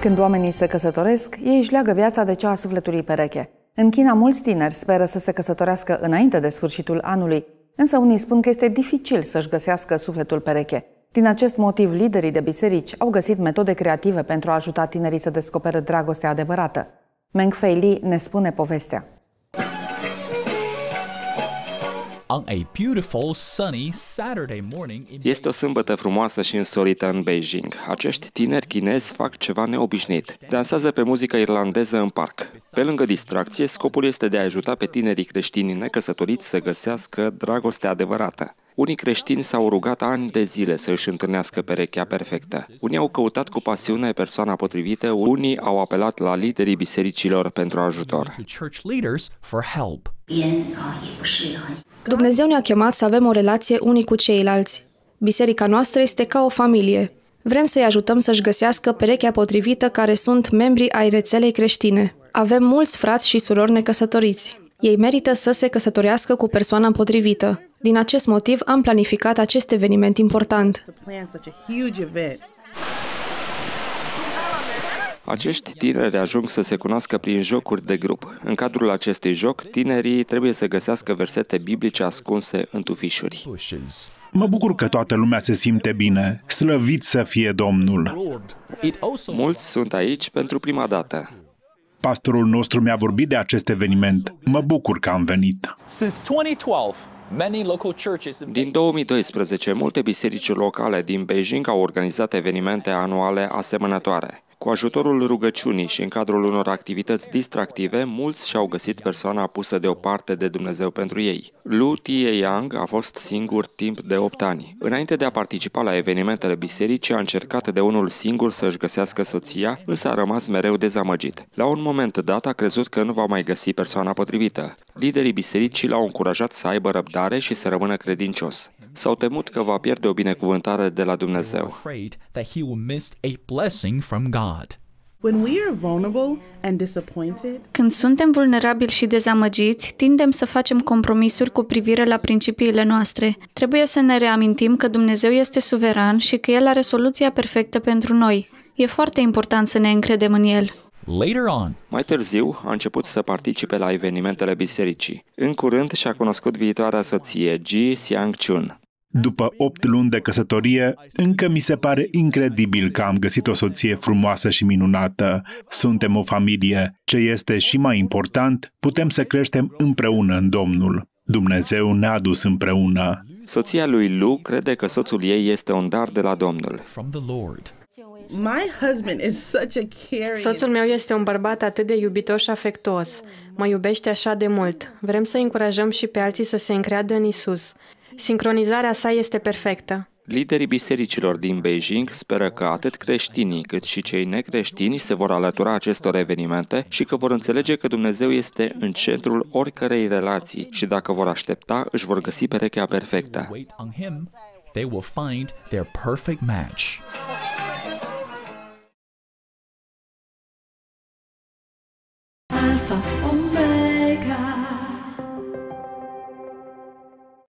Când oamenii se căsătoresc, ei își leagă viața de cea a sufletului pereche. În China, mulți tineri speră să se căsătorească înainte de sfârșitul anului, însă unii spun că este dificil să-și găsească sufletul pereche. Din acest motiv, liderii de biserici au găsit metode creative pentru a ajuta tinerii să descopere dragostea adevărată. Meng Fei Li ne spune povestea. Este o sâmbătă frumoasă și însorită în Beijing. Acești tineri chinezi fac ceva neobișnuit. Dansează pe muzică irlandeză în parc. Pe lângă distracție, scopul este de a ajuta pe tinerii creștini necăsătoriți să găsească dragoste adevărată. Unii creștini s-au rugat ani de zile să își întâlnească perechea perfectă. Unii au căutat cu pasiune persoana potrivită, unii au apelat la liderii bisericilor pentru ajutor. Da, Dumnezeu ne-a chemat să avem o relație unii cu ceilalți. Biserica noastră este ca o familie. Vrem să-i ajutăm să-și găsească perechea potrivită care sunt membri ai rețelei creștine. Avem mulți frați și surori necăsătoriți. Ei merită să se căsătorească cu persoana potrivită. Din acest motiv am planificat acest eveniment important. Acești tineri ajung să se cunoască prin jocuri de grup. În cadrul acestui joc, tinerii trebuie să găsească versete biblice ascunse în tufișuri. Mă bucur că toată lumea se simte bine. Slăvit să fie Domnul! Mulți sunt aici pentru prima dată. Pastorul nostru mi-a vorbit de acest eveniment. Mă bucur că am venit. Din 2012, multe biserici locale din Beijing au organizat evenimente anuale asemănătoare. Cu ajutorul rugăciunii și în cadrul unor activități distractive, mulți și-au găsit persoana pusă deoparte de Dumnezeu pentru ei. Lu Tie Yang a fost singur timp de 8 ani. Înainte de a participa la evenimentele bisericii, a încercat de unul singur să-și găsească soția, însă a rămas mereu dezamăgit. La un moment dat a crezut că nu va mai găsi persoana potrivită. Liderii bisericii l-au încurajat să aibă răbdare și să rămână credincios. S-au temut că va pierde o binecuvântare de la Dumnezeu. Când suntem vulnerabili și dezamăgiți, tindem să facem compromisuri cu privire la principiile noastre. Trebuie să ne reamintim că Dumnezeu este suveran și că El are soluția perfectă pentru noi. E foarte important să ne încredem în El. Later on. Mai târziu a început să participe la evenimentele bisericii. În curând și-a cunoscut viitoarea soție, Ji Xiang Chun. După opt luni de căsătorie, încă mi se pare incredibil că am găsit o soție frumoasă și minunată. Suntem o familie. Ce este și mai important, putem să creștem împreună în Domnul. Dumnezeu ne-a dus împreună. Soția lui Lu crede că soțul ei este un dar de la Domnul. Soțul meu este un bărbat atât de iubitor și afectuos. Mă iubește așa de mult. Vrem să încurajăm și pe alții să se încreadă în Isus. Sincronizarea sa este perfectă. Liderii bisericilor din Beijing speră că atât creștinii cât și cei necreștini se vor alătura acestor evenimente și că vor înțelege că Dumnezeu este în centrul oricărei relații și dacă vor aștepta, își vor găsi perechea perfectă.